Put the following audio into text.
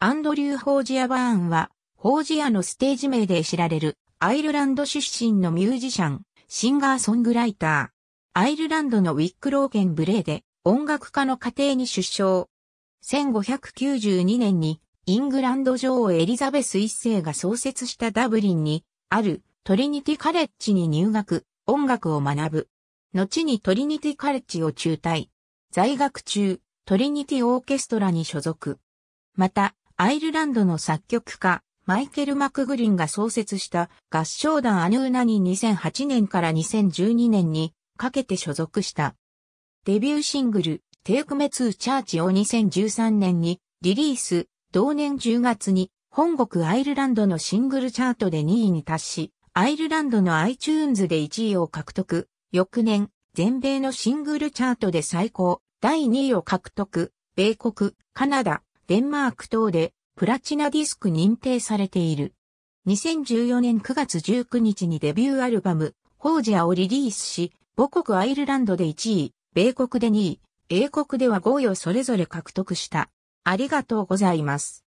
アンドリュー・ホージア・バーンは、ホージアのステージ名で知られる、アイルランド出身のミュージシャン、シンガーソングライター。アイルランドのウィックローン・ブレーで、音楽家の家庭に出生。1592年に、イングランド女王エリザベス一世が創設したダブリンに、あるトリニティカレッジに入学、音楽を学ぶ。後にトリニティカレッジを中退。在学中、トリニティオーケストラに所属。また、アイルランドの作曲家、マイケル・マクグリンが創設した合唱団アヌーナに2008年から2012年にかけて所属した。デビューシングル、テイクメツーチャーチを2013年にリリース、同年10月に本国アイルランドのシングルチャートで2位に達し、アイルランドの iTunes で1位を獲得。翌年、全米のシングルチャートで最高、第2位を獲得。米国、カナダ、デンマーク等でプラチナディスク認定されている。2014年9月19日にデビューアルバム、ホージアをリリースし、母国アイルランドで1位、米国で2位、英国では5位をそれぞれ獲得した。ありがとうございます。